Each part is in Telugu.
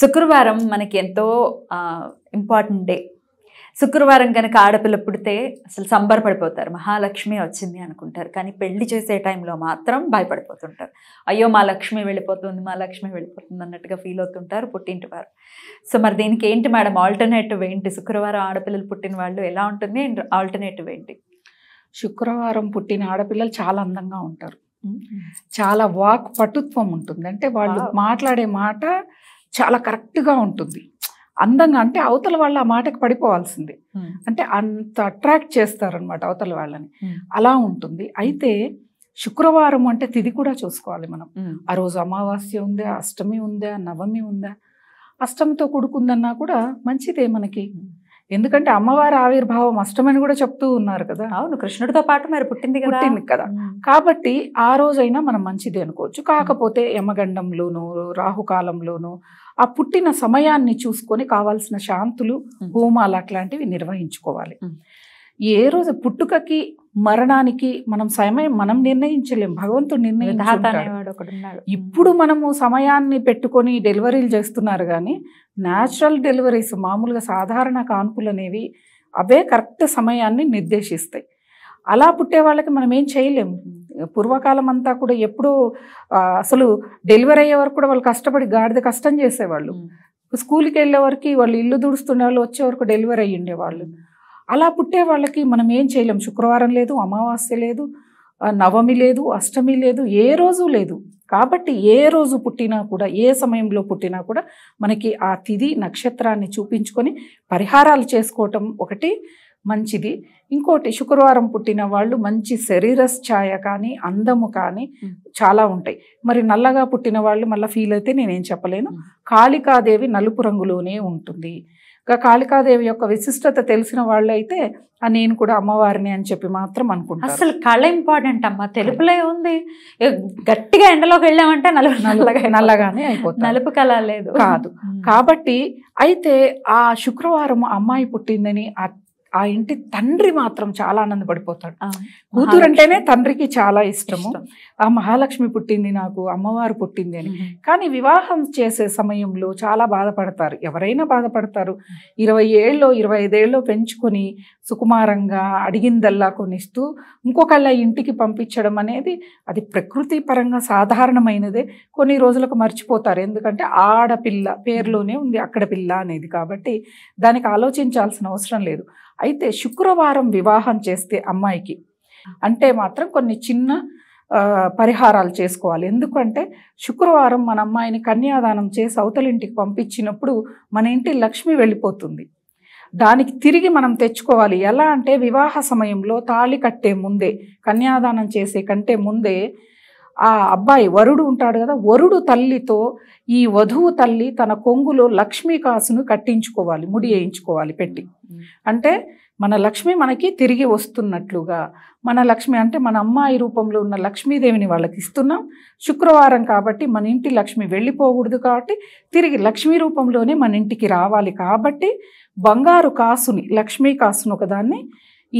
శుక్రవారం మనకి ఎంతో ఇంపార్టెంట్ డే శుక్రవారం కనుక ఆడపిల్ల పుడితే అసలు సంబరపడిపోతారు మహాలక్ష్మి వచ్చింది అనుకుంటారు కానీ పెళ్లి చేసే టైంలో మాత్రం భయపడిపోతుంటారు అయ్యో మా లక్ష్మి వెళ్ళిపోతుంది మా లక్ష్మి వెళ్ళిపోతుంది అన్నట్టుగా ఫీల్ అవుతుంటారు పుట్టింటి వారు సో మరి దీనికి ఏంటి మేడం ఆల్టర్నేటివ్ ఏంటి శుక్రవారం ఆడపిల్లలు పుట్టిన వాళ్ళు ఎలా ఉంటుంది ఆల్టర్నేటివ్ ఏంటి శుక్రవారం పుట్టిన ఆడపిల్లలు చాలా అందంగా ఉంటారు చాలా వాక్ పటుత్వం ఉంటుంది అంటే వాళ్ళు మాట్లాడే మాట చాలా కరెక్ట్గా ఉంటుంది అందంగా అంటే అవతల వాళ్ళు ఆ మాటకి పడిపోవాల్సిందే అంటే అంత అట్రాక్ట్ చేస్తారనమాట అవతల వాళ్ళని అలా ఉంటుంది అయితే శుక్రవారం అంటే తిది కూడా చూసుకోవాలి మనం ఆ రోజు అమావాస్య ఉందా అష్టమి ఉందా నవమి ఉందా అష్టమితో కూడుకుందన్నా కూడా మంచిదే మనకి ఎందుకంటే అమ్మవారి ఆవిర్భావం అష్టమని కూడా చెప్తూ ఉన్నారు కదా అవును కృష్ణుడితో పాటు మరి పుట్టింది పుట్టింది కదా కాబట్టి ఆ రోజైనా మనం మంచిది అనుకోవచ్చు కాకపోతే యమగండంలోను రాహుకాలంలోను ఆ పుట్టిన సమయాన్ని చూసుకొని కావాల్సిన శాంతులు హోమాలు అట్లాంటివి నిర్వహించుకోవాలి ఏ రోజు పుట్టుకకి మరణానికి మనం సమయం మనం నిర్ణయించలేం భగవంతుడు నిర్ణయించుకుంటాడు ఇప్పుడు మనము సమయాన్ని పెట్టుకొని డెలివరీలు చేస్తున్నారు కానీ న్యాచురల్ డెలివరీస్ మామూలుగా సాధారణ కాన్పులు అనేవి అవే కరెక్ట్ సమయాన్ని నిర్దేశిస్తాయి అలా పుట్టే వాళ్ళకి మనం ఏం చేయలేము పూర్వకాలం అంతా కూడా ఎప్పుడూ అసలు డెలివరీ అయ్యే వరకు కూడా వాళ్ళు కష్టపడి గాడిద కష్టం చేసేవాళ్ళు స్కూల్కి వెళ్ళే వరకు వాళ్ళు ఇల్లు దుడుస్తుండే వాళ్ళు వచ్చే వరకు డెలివరీ అయ్యి ఉండేవాళ్ళు అలా పుట్టే వాళ్ళకి మనం ఏం చేయలేం శుక్రవారం లేదు అమావాస్య లేదు నవమి లేదు అష్టమి లేదు ఏ రోజు లేదు కాబట్టి ఏ రోజు పుట్టినా కూడా ఏ సమయంలో పుట్టినా కూడా మనకి ఆ తిథి నక్షత్రాన్ని చూపించుకొని పరిహారాలు చేసుకోవటం ఒకటి మంచిది ఇంకోటి శుక్రవారం పుట్టిన వాళ్ళు మంచి శరీర ఛాయ కానీ అందము కానీ చాలా ఉంటాయి మరి నల్లగా పుట్టిన వాళ్ళు మళ్ళీ ఫీల్ అయితే నేనేం చెప్పలేను కాళికాదేవి నలుపు రంగులోనే ఉంటుంది కాళికాదేవి యొక్క విశిష్టత తెలిసిన వాళ్ళు అయితే నేను కూడా అమ్మవారిని అని చెప్పి మాత్రం అనుకుంటాను అసలు కళ ఇంపార్టెంట్ అమ్మ తెలుపులే ఉంది గట్టిగా ఎండలోకి వెళ్ళామంటే నలుపు నల్లగానే అయిపోతుంది నలుపు కళ లేదు కాదు కాబట్టి అయితే ఆ శుక్రవారం అమ్మాయి పుట్టిందని ఆ ఇంటి తండ్రి మాత్రం చాలా ఆనందపడిపోతాడు కూతురు అంటేనే తండ్రికి చాలా ఇష్టము ఆ మహాలక్ష్మి పుట్టింది నాకు అమ్మవారు పుట్టింది అని కానీ వివాహం చేసే సమయంలో చాలా బాధపడతారు ఎవరైనా బాధపడతారు ఇరవై ఏళ్ళు ఇరవై ఐదేళ్ళు పెంచుకొని సుకుమారంగా అడిగిందల్లా కొనిస్తూ ఇంకొకళ్ళ ఇంటికి పంపించడం అనేది అది ప్రకృతి పరంగా సాధారణమైనదే కొన్ని రోజులకు మర్చిపోతారు ఎందుకంటే ఆడపిల్ల పేరులోనే ఉంది అక్కడ పిల్ల అనేది కాబట్టి దానికి ఆలోచించాల్సిన అవసరం లేదు అయితే శుక్రవారం వివాహం చేస్తే అమ్మాయికి అంటే మాత్రం కొన్ని చిన్న పరిహారాలు చేసుకోవాలి ఎందుకంటే శుక్రవారం మన అమ్మాయిని కన్యాదానం చేసి అవతలింటికి పంపించినప్పుడు మన ఇంటి లక్ష్మి వెళ్ళిపోతుంది దానికి తిరిగి మనం తెచ్చుకోవాలి ఎలా అంటే వివాహ సమయంలో తాళి కట్టే ముందే కన్యాదానం చేసే కంటే ముందే ఆ అబ్బాయి వరుడు ఉంటాడు కదా వరుడు తల్లితో ఈ వధువు తల్లి తన కొంగులో లక్ష్మీ కాసును కట్టించుకోవాలి ముడి వేయించుకోవాలి పెట్టి అంటే మన లక్ష్మి మనకి తిరిగి వస్తున్నట్లుగా మన లక్ష్మి అంటే మన అమ్మాయి రూపంలో ఉన్న లక్ష్మీదేవిని వాళ్ళకి ఇస్తున్నాం శుక్రవారం కాబట్టి మన ఇంటి లక్ష్మి వెళ్ళిపోకూడదు కాబట్టి తిరిగి లక్ష్మీ రూపంలోనే మన ఇంటికి రావాలి కాబట్టి బంగారు కాసుని లక్ష్మీ కాసును ఒకదాన్ని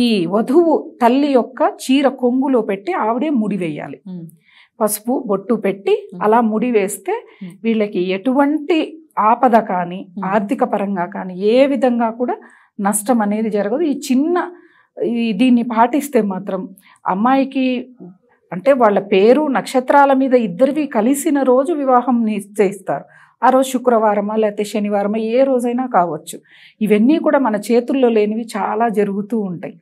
ఈ వధువు తల్లి యొక్క చీర కొంగులో పెట్టి ఆవిడే ముడివేయాలి పసుపు బొట్టు పెట్టి అలా ముడి వేస్తే వీళ్ళకి ఎటువంటి ఆపద కానీ ఆర్థిక పరంగా కానీ ఏ విధంగా కూడా నష్టం అనేది జరగదు ఈ చిన్న దీన్ని పాటిస్తే మాత్రం అమ్మాయికి అంటే వాళ్ళ పేరు నక్షత్రాల మీద ఇద్దరివి కలిసిన రోజు వివాహం నిశ్చయిస్తారు ఆ రోజు శుక్రవారమా లేకపోతే శనివారమా ఏ రోజైనా కావచ్చు ఇవన్నీ కూడా మన చేతుల్లో లేనివి చాలా జరుగుతూ ఉంటాయి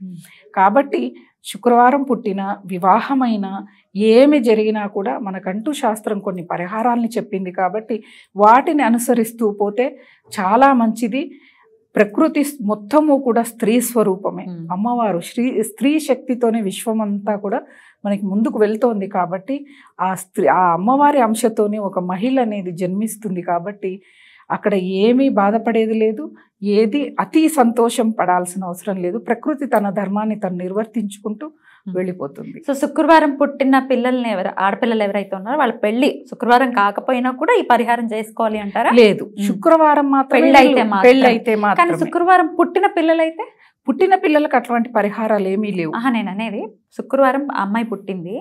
కాబట్టి శుక్రవారం పుట్టిన వివాహమైన ఏమి జరిగినా కూడా మనకంటూ శాస్త్రం కొన్ని పరిహారాలని చెప్పింది కాబట్టి వాటిని అనుసరిస్తూ పోతే చాలా మంచిది ప్రకృతి మొత్తము కూడా స్త్రీ స్వరూపమే అమ్మవారు స్త్రీ స్త్రీ శక్తితోనే విశ్వమంతా కూడా మనకి ముందుకు వెళ్తోంది కాబట్టి ఆ స్త్రీ ఆ అమ్మవారి అంశతోనే ఒక మహిళ అనేది జన్మిస్తుంది కాబట్టి అక్కడ ఏమీ బాధపడేది లేదు ఏది అతి సంతోషం పడాల్సిన అవసరం లేదు ప్రకృతి తన ధర్మాన్ని తను నిర్వర్తించుకుంటూ వెళ్ళిపోతుంది సో శుక్రవారం పుట్టిన పిల్లల్ని ఎవరు ఆడపిల్లలు ఎవరైతే ఉన్నారో వాళ్ళ పెళ్లి శుక్రవారం కాకపోయినా కూడా ఈ పరిహారం చేసుకోవాలి అంటారా లేదు శుక్రవారం మాత్రం పెళ్ళి అయితే అయితే కానీ శుక్రవారం పుట్టిన పిల్లలైతే పుట్టిన పిల్లలకు అటువంటి పరిహారాలు ఏమీ లేవు నేను అనేది శుక్రవారం అమ్మాయి పుట్టింది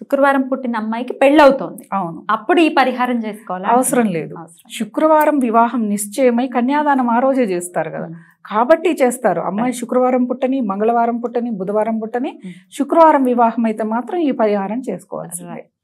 శుక్రవారం పుట్టిన అమ్మాయికి పెళ్ళవుతోంది అవును అప్పుడు ఈ పరిహారం చేసుకోవాలి అవసరం లేదు శుక్రవారం వివాహం నిశ్చయమై కన్యాదానం ఆ రోజే చేస్తారు కదా కాబట్టి చేస్తారు అమ్మాయి శుక్రవారం పుట్టని మంగళవారం పుట్టని బుధవారం పుట్టని mm. శుక్రవారం వివాహం అయితే మాత్రం ఈ పరిహారం చేసుకోవాల్సిందే